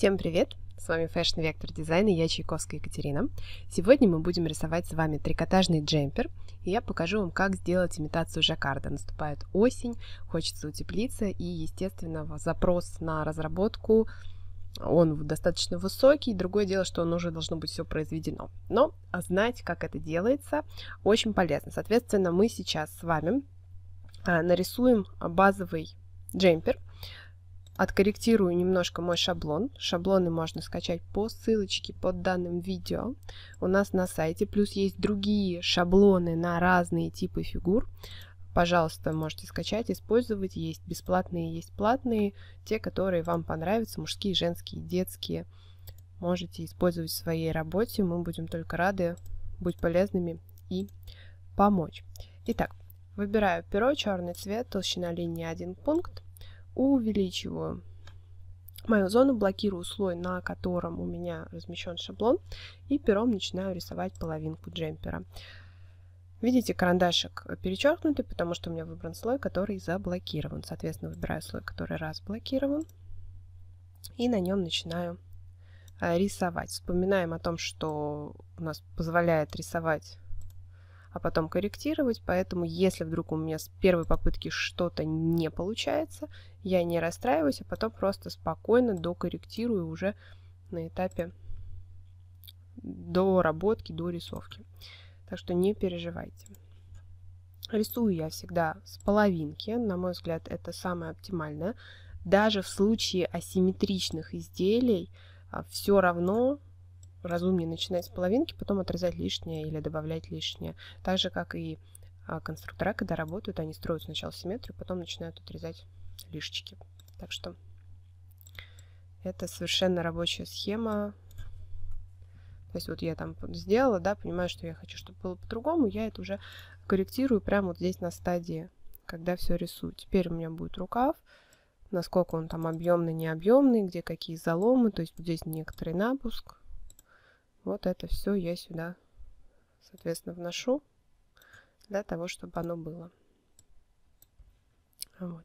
Всем привет! С вами Fashion Vector Design и я Чайковская Екатерина. Сегодня мы будем рисовать с вами трикотажный джемпер, и я покажу вам, как сделать имитацию жаккарда. Наступает осень, хочется утеплиться, и, естественно, запрос на разработку он достаточно высокий, другое дело, что он уже должно быть все произведено. Но знать, как это делается, очень полезно. Соответственно, мы сейчас с вами а, нарисуем базовый джемпер, Откорректирую немножко мой шаблон. Шаблоны можно скачать по ссылочке под данным видео у нас на сайте. Плюс есть другие шаблоны на разные типы фигур. Пожалуйста, можете скачать, использовать. Есть бесплатные, есть платные. Те, которые вам понравятся, мужские, женские, детские. Можете использовать в своей работе. Мы будем только рады быть полезными и помочь. Итак, выбираю перо, черный цвет, толщина линии 1 пункт увеличиваю мою зону, блокирую слой, на котором у меня размещен шаблон, и пером начинаю рисовать половинку джемпера. Видите, карандашик перечеркнутый, потому что у меня выбран слой, который заблокирован. Соответственно, выбираю слой, который разблокирован, и на нем начинаю э, рисовать. Вспоминаем о том, что у нас позволяет рисовать а потом корректировать. Поэтому, если вдруг у меня с первой попытки что-то не получается, я не расстраиваюсь, а потом просто спокойно докорректирую уже на этапе доработки, до рисовки. Так что не переживайте. Рисую я всегда с половинки, на мой взгляд, это самое оптимальное. Даже в случае асимметричных изделий а, все равно разумнее начинать с половинки, потом отрезать лишнее или добавлять лишнее. Так же, как и а, конструктора, когда работают, они строят сначала симметрию, потом начинают отрезать лишечки. Так что это совершенно рабочая схема. То есть вот я там сделала, да, понимаю, что я хочу, чтобы было по-другому, я это уже корректирую прямо вот здесь на стадии, когда все рисую. Теперь у меня будет рукав, насколько он там объемный, не объемный, где какие заломы, то есть здесь некоторый напуск, вот это все я сюда, соответственно, вношу для того, чтобы оно было. Вот.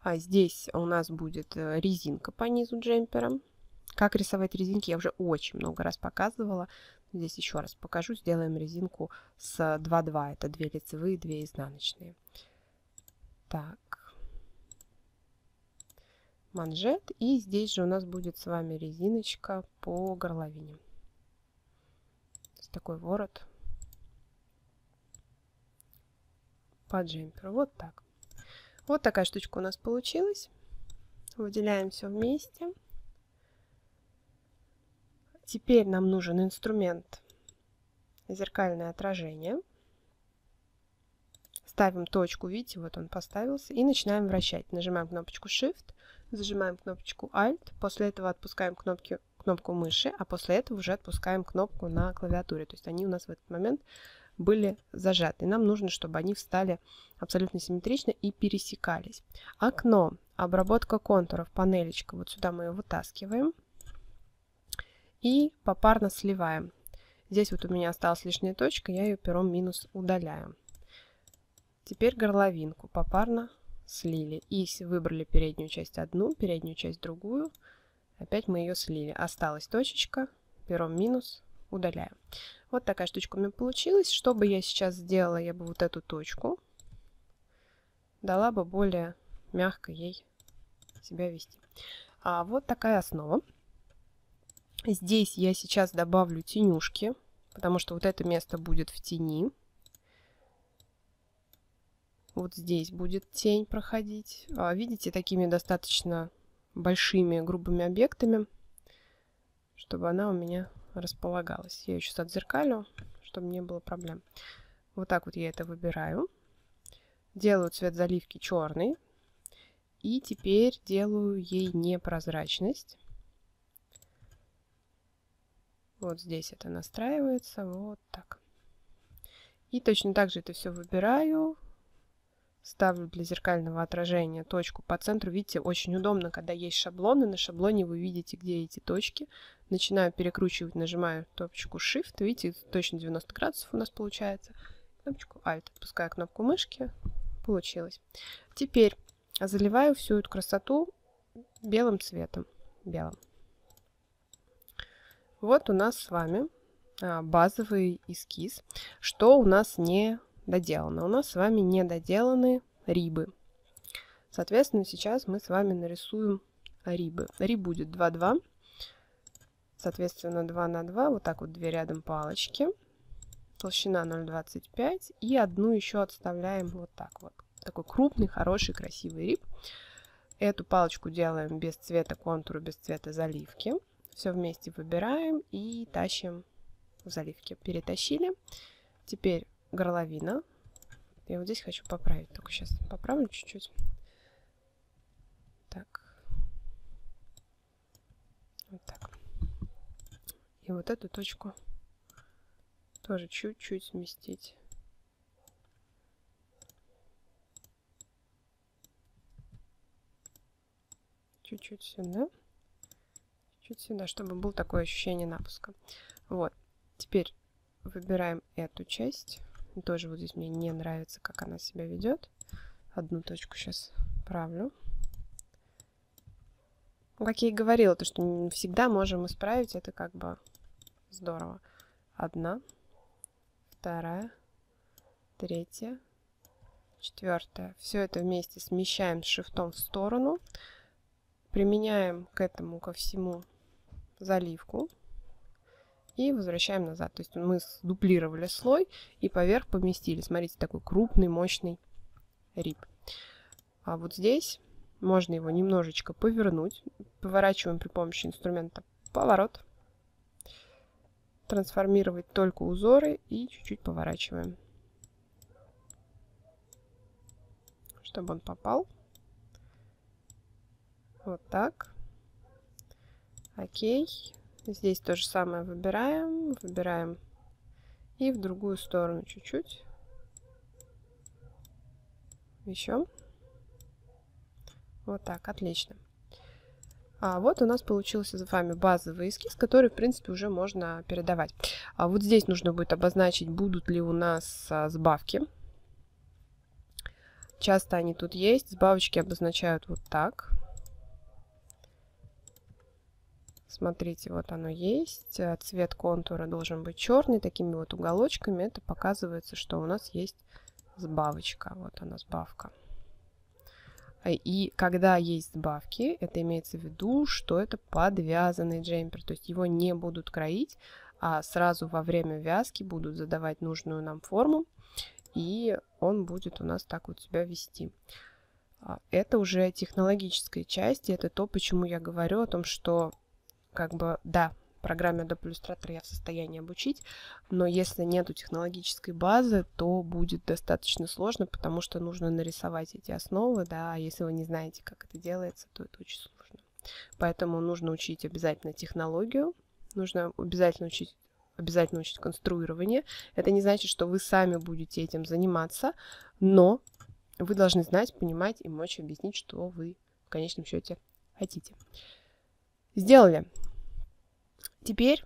А здесь у нас будет э, резинка по низу джемпера. Как рисовать резинки, я уже очень много раз показывала. Здесь еще раз покажу. Сделаем резинку с 2-2. Это 2 лицевые, 2 изнаночные. Так. Манжет. И здесь же у нас будет с вами резиночка по горловине такой ворот по джемперу. Вот так. Вот такая штучка у нас получилась. Выделяем все вместе. Теперь нам нужен инструмент зеркальное отражение. Ставим точку, видите, вот он поставился, и начинаем вращать. Нажимаем кнопочку Shift, зажимаем кнопочку Alt, после этого отпускаем кнопки кнопку мыши, а после этого уже отпускаем кнопку на клавиатуре. То есть они у нас в этот момент были зажаты. Нам нужно, чтобы они встали абсолютно симметрично и пересекались. Окно, обработка контуров, панелечка. Вот сюда мы ее вытаскиваем и попарно сливаем. Здесь вот у меня осталась лишняя точка, я ее пером минус удаляю. Теперь горловинку попарно слили и выбрали переднюю часть одну, переднюю часть другую – Опять мы ее слили. Осталась точечка, пером минус, удаляем. Вот такая штучка у меня получилась. Что бы я сейчас сделала, я бы вот эту точку дала бы более мягко ей себя вести. А вот такая основа. Здесь я сейчас добавлю тенюшки, потому что вот это место будет в тени. Вот здесь будет тень проходить. А, видите, такими достаточно большими грубыми объектами, чтобы она у меня располагалась. Я ее сейчас отзеркалю, чтобы не было проблем. Вот так вот я это выбираю. Делаю цвет заливки черный. И теперь делаю ей непрозрачность. Вот здесь это настраивается, вот так. И точно так же это все выбираю, ставлю для зеркального отражения точку по центру. Видите, очень удобно, когда есть шаблоны. На шаблоне вы видите, где эти точки. Начинаю перекручивать, нажимаю кнопочку Shift. Видите, точно 90 градусов у нас получается. Кнопочку Alt. Отпускаю кнопку мышки. Получилось. Теперь заливаю всю эту красоту белым цветом. Белым. Вот у нас с вами а, базовый эскиз, что у нас не доделано. У нас с вами не доделаны рибы. Соответственно, сейчас мы с вами нарисуем рибы. Риб будет 2, 2. Соответственно, 2 на 2. Вот так вот две рядом палочки. Толщина 0,25. И одну еще отставляем вот так вот. Такой крупный, хороший, красивый риб. Эту палочку делаем без цвета контура, без цвета заливки. Все вместе выбираем и тащим в заливке. Перетащили. Теперь горловина. Я вот здесь хочу поправить. Только сейчас поправлю чуть-чуть. Так. Вот так. И вот эту точку тоже чуть-чуть сместить. Чуть-чуть сюда. Чуть чуть сюда, чтобы было такое ощущение напуска. Вот. Теперь выбираем эту часть. Тоже вот здесь мне не нравится, как она себя ведет. Одну точку сейчас правлю. Ну, как я и говорила, то, что всегда можем исправить, это как бы здорово. Одна, вторая, третья, четвертая. Все это вместе смещаем с шифтом в сторону. Применяем к этому, ко всему заливку и возвращаем назад. То есть мы сдуплировали слой и поверх поместили. Смотрите, такой крупный, мощный рип. А вот здесь можно его немножечко повернуть. Поворачиваем при помощи инструмента поворот. Трансформировать только узоры и чуть-чуть поворачиваем. Чтобы он попал. Вот так. Окей. Здесь то же самое выбираем, выбираем и в другую сторону чуть-чуть. Еще. Вот так, отлично. А вот у нас получился с вами базовый эскиз, который, в принципе, уже можно передавать. А вот здесь нужно будет обозначить, будут ли у нас а, сбавки. Часто они тут есть. Сбавочки обозначают вот так. Смотрите, вот оно есть. А, цвет контура должен быть черный. Такими вот уголочками это показывается, что у нас есть сбавочка. Вот она сбавка. А, и когда есть сбавки, это имеется в виду, что это подвязанный джемпер, то есть его не будут кроить, а сразу во время вязки будут задавать нужную нам форму, и он будет у нас так вот себя вести. А, это уже технологическая часть, и это то, почему я говорю о том, что как бы, да, программе Adobe Illustrator я в состоянии обучить, но если нету технологической базы, то будет достаточно сложно, потому что нужно нарисовать эти основы, да, а если вы не знаете, как это делается, то это очень сложно. Поэтому нужно учить обязательно технологию, нужно обязательно учить обязательно учить конструирование. Это не значит, что вы сами будете этим заниматься, но вы должны знать, понимать и мочь объяснить, что вы в конечном счете хотите. Сделали. Теперь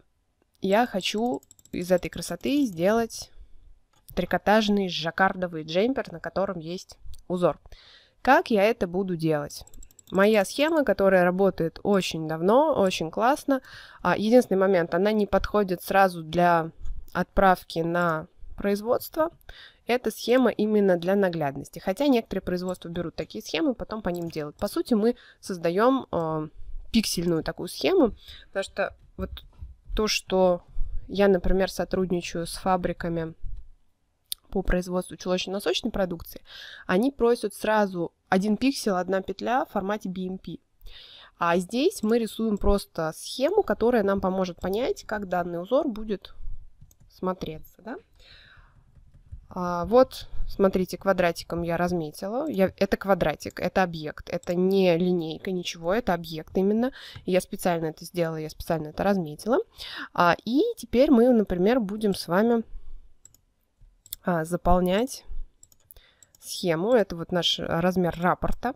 я хочу из этой красоты сделать трикотажный жаккардовый джемпер, на котором есть узор. Как я это буду делать? Моя схема, которая работает очень давно, очень классно. А, единственный момент, она не подходит сразу для отправки на производство. Эта схема именно для наглядности. Хотя некоторые производства берут такие схемы, потом по ним делают. По сути, мы создаем а, пиксельную такую схему, потому что вот то, что я, например, сотрудничаю с фабриками по производству чулочно-носочной продукции, они просят сразу один пиксель, одна петля в формате BMP. А здесь мы рисуем просто схему, которая нам поможет понять, как данный узор будет смотреться. Да? А, вот, смотрите, квадратиком я разметила. Я, это квадратик, это объект, это не линейка, ничего, это объект именно. Я специально это сделала, я специально это разметила. А, и теперь мы, например, будем с вами а, заполнять схему. Это вот наш размер рапорта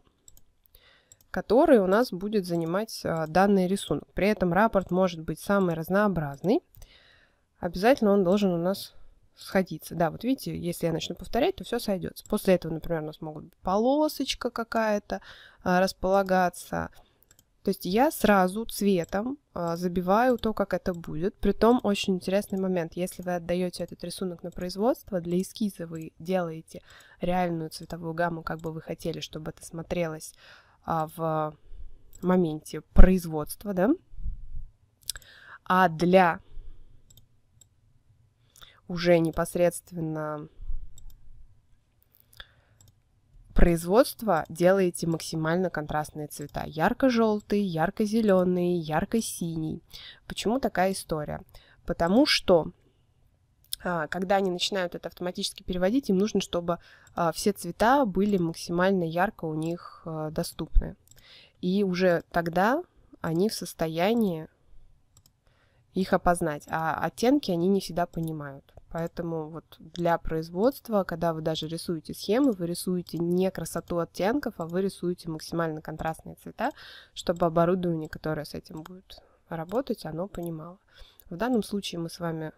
который у нас будет занимать а, данный рисунок. При этом рапорт может быть самый разнообразный. Обязательно он должен у нас сходиться. Да, вот видите, если я начну повторять, то все сойдется. После этого, например, у нас могут быть полосочка какая-то а, располагаться. То есть я сразу цветом а, забиваю то, как это будет. Притом очень интересный момент. Если вы отдаете этот рисунок на производство, для эскиза вы делаете реальную цветовую гамму, как бы вы хотели, чтобы это смотрелось а, в моменте производства, да? А для уже непосредственно производства делаете максимально контрастные цвета. Ярко-желтый, ярко-зеленый, ярко-синий. Почему такая история? Потому что а, когда они начинают это автоматически переводить, им нужно, чтобы а, все цвета были максимально ярко у них а, доступны. И уже тогда они в состоянии их опознать, а оттенки они не всегда понимают. Поэтому вот для производства, когда вы даже рисуете схемы, вы рисуете не красоту оттенков, а вы рисуете максимально контрастные цвета, чтобы оборудование, которое с этим будет работать, оно понимало. В данном случае мы с вами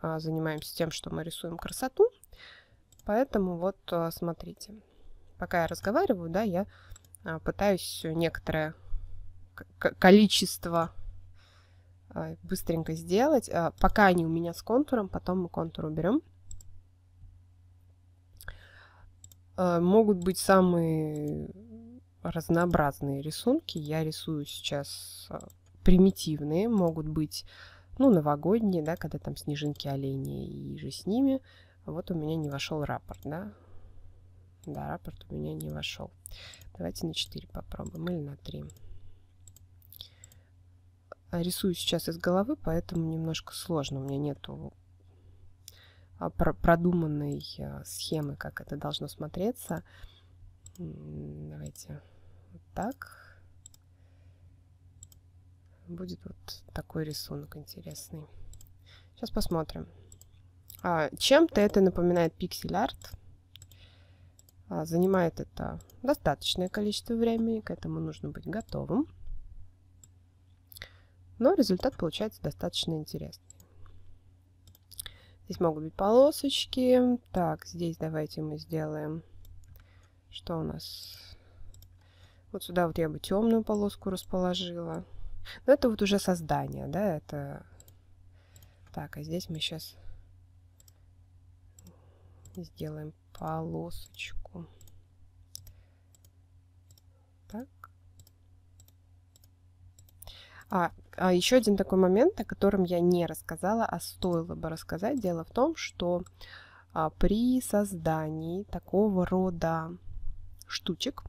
а, занимаемся тем, что мы рисуем красоту, поэтому вот а, смотрите. Пока я разговариваю, да, я а, пытаюсь некоторое количество а, быстренько сделать. А, пока они у меня с контуром, потом мы контур уберем. А, могут быть самые разнообразные рисунки. Я рисую сейчас примитивные, могут быть, ну, новогодние, да, когда там снежинки, олени и же с ними. Вот у меня не вошел рапорт, да. Да, рапорт у меня не вошел. Давайте на 4 попробуем или на 3. Э, рисую сейчас из головы, поэтому немножко сложно. У меня нету а, продуманной э, схемы, как это должно смотреться. Давайте вот так. Будет вот такой рисунок интересный. Сейчас посмотрим. А, чем-то это напоминает пиксель-арт. А, занимает это достаточное количество времени, к этому нужно быть готовым но результат получается достаточно интересный. Здесь могут быть полосочки. Так, здесь давайте мы сделаем... Что у нас? Вот сюда вот я бы темную полоску расположила. Но ну, это вот уже создание, да, это... Так, а здесь мы сейчас сделаем полосочку. Так. А, а еще один такой момент, о котором я не рассказала, а стоило бы рассказать. Дело в том, что а, при создании такого рода штучек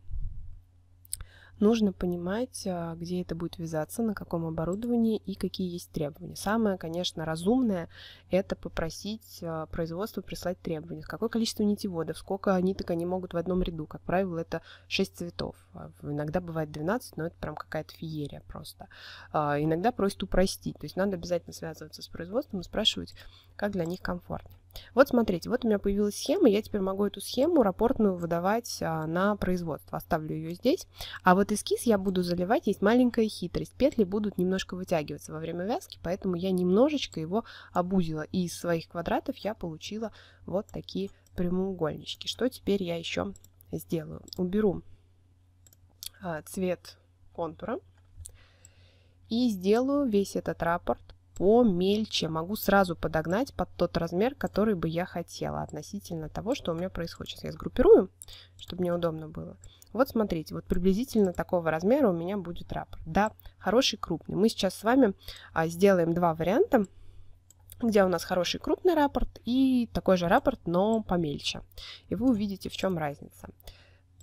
нужно понимать, а, где это будет вязаться, на каком оборудовании и какие есть требования. Самое, конечно, разумное – это попросить а, производство прислать требования. Какое количество нитеводов, сколько ниток они могут в одном ряду. Как правило, это 6 цветов. А, иногда бывает 12, но это прям какая-то феерия просто. Иногда просят упростить. То есть надо обязательно связываться с производством и спрашивать, как для них комфортно. Вот смотрите, вот у меня появилась схема, я теперь могу эту схему рапортную выдавать а, на производство. Оставлю ее здесь. А вот эскиз я буду заливать, есть маленькая хитрость. Петли будут немножко вытягиваться во время вязки, поэтому я немножечко его обузила. И из своих квадратов я получила вот такие прямоугольнички. Что теперь я еще сделаю? Уберу а, цвет контура и сделаю весь этот рапорт помельче, могу сразу подогнать под тот размер, который бы я хотела относительно того, что у меня происходит. Сейчас я сгруппирую, чтобы мне удобно было. Вот смотрите, вот приблизительно такого размера у меня будет раппорт. Да, хороший крупный. Мы сейчас с вами а, сделаем два варианта, где у нас хороший крупный раппорт и такой же раппорт, но помельче. И вы увидите, в чем разница.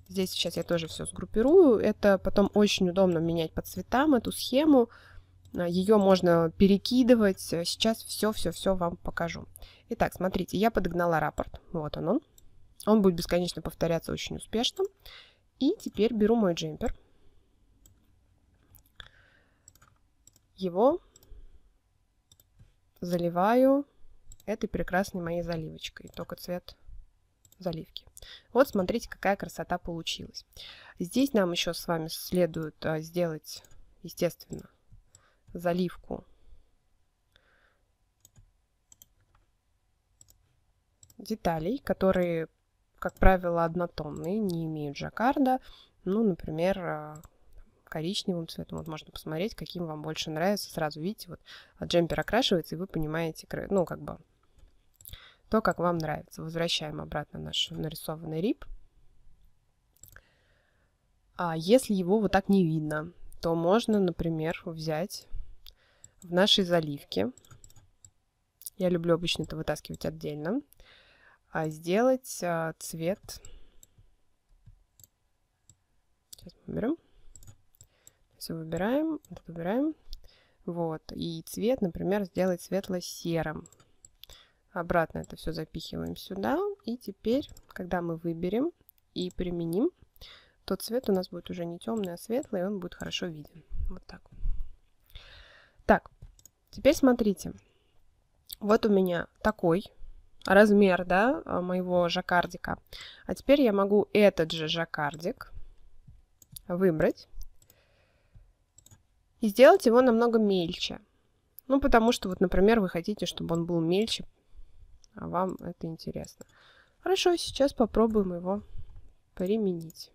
Здесь сейчас я тоже все сгруппирую. Это потом очень удобно менять по цветам эту схему. А, Ее можно перекидывать. Сейчас все-все-все вам покажу. Итак, смотрите, я подогнала рапорт. Вот он он. Он будет бесконечно повторяться очень успешно. И теперь беру мой джемпер. Его заливаю этой прекрасной моей заливочкой. Только цвет заливки. Вот смотрите, какая красота получилась. Здесь нам еще с вами следует а, сделать, естественно, заливку. деталей, которые, как правило, однотонные, не имеют жаккарда. Ну, например, а, коричневым цветом. Вот можно посмотреть, каким вам больше нравится. Сразу видите, вот а, джемпер окрашивается, и вы понимаете, ну, как бы, то, как вам нравится. Возвращаем обратно наш нарисованный рип. А если его вот так не видно, то можно, например, взять в нашей заливке, я люблю обычно это вытаскивать отдельно, а сделать а, цвет. Сейчас мы уберем. Все выбираем, выбираем. Вот. И цвет, например, сделать светло-серым. Обратно это все запихиваем сюда. И теперь, когда мы выберем и применим, то цвет у нас будет уже не темный, а светлый, и он будет хорошо виден. Вот так. Так, теперь смотрите. Вот у меня такой размер, да, а, моего жаккардика. А теперь я могу этот же жаккардик выбрать и сделать его намного мельче. Ну, потому что, вот, например, вы хотите, чтобы он был мельче, а вам это интересно. Хорошо, сейчас попробуем его применить.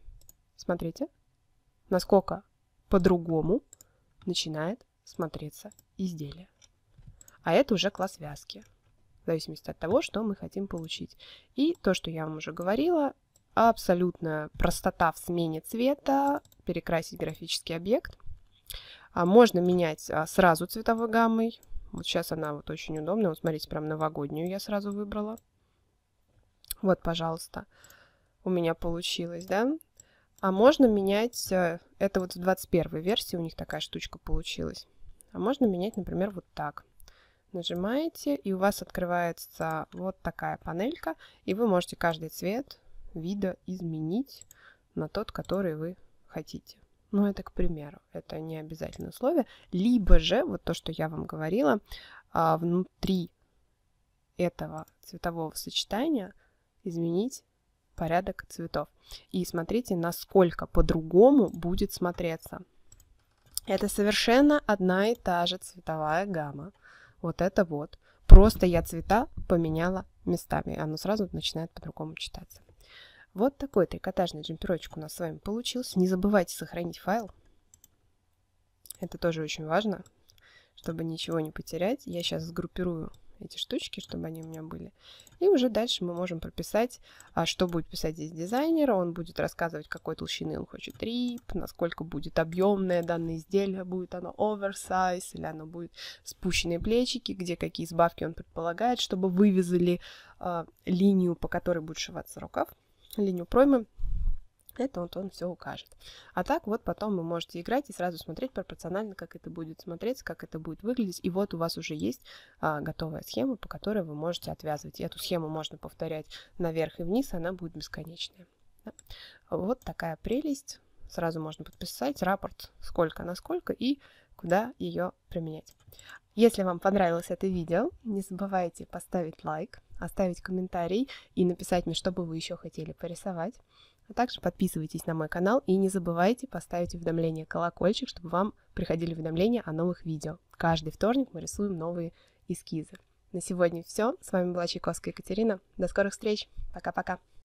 Смотрите, насколько по-другому начинает смотреться изделие. А это уже класс вязки, в зависимости от того, что мы хотим получить. И то, что я вам уже говорила, абсолютная простота в смене цвета, перекрасить графический объект. А можно менять а, сразу цветовой гаммой. Вот сейчас она вот очень удобная. Вот смотрите, прям новогоднюю я сразу выбрала. Вот, пожалуйста, у меня получилось, да? А можно менять, э, это вот в 21 версии у них такая штучка получилась. А можно менять, например, вот так. Нажимаете, и у вас открывается вот такая панелька, и вы можете каждый цвет вида изменить на тот, который вы хотите. Но ну, это к примеру, это не обязательное условие. Либо же, вот то, что я вам говорила, а, внутри этого цветового сочетания изменить порядок цветов. И смотрите, насколько по-другому будет смотреться. Это совершенно одна и та же цветовая гамма. Вот это вот. Просто я цвета поменяла местами. Оно сразу начинает по-другому читаться. Вот такой трикотажный джемперочек у нас с вами получился. Не забывайте сохранить файл. Это тоже очень важно, чтобы ничего не потерять. Я сейчас сгруппирую эти штучки, чтобы они у меня были. И уже дальше мы можем прописать, а что будет писать здесь дизайнер. Он будет рассказывать, какой толщины он хочет рип, насколько будет объемное данное изделие, будет оно оверсайз или оно будет спущенные плечики, где какие сбавки он предполагает, чтобы вывязали э, линию, по которой будет шиваться рукав, линию проймы. Это вот он все укажет. А так вот потом вы можете играть и сразу смотреть пропорционально, как это будет смотреться, как это будет выглядеть. И вот у вас уже есть а, готовая схема, по которой вы можете отвязывать. И эту схему можно повторять наверх и вниз, она будет бесконечная. Да? Вот такая прелесть. Сразу можно подписать рапорт, сколько на сколько и куда ее применять. Если вам понравилось это видео, не забывайте поставить лайк, оставить комментарий и написать мне, что бы вы еще хотели порисовать. А также подписывайтесь на мой канал и не забывайте поставить уведомление колокольчик, чтобы вам приходили уведомления о новых видео. Каждый вторник мы рисуем новые эскизы. На сегодня все. С вами была Чайковская Екатерина. До скорых встреч. Пока-пока.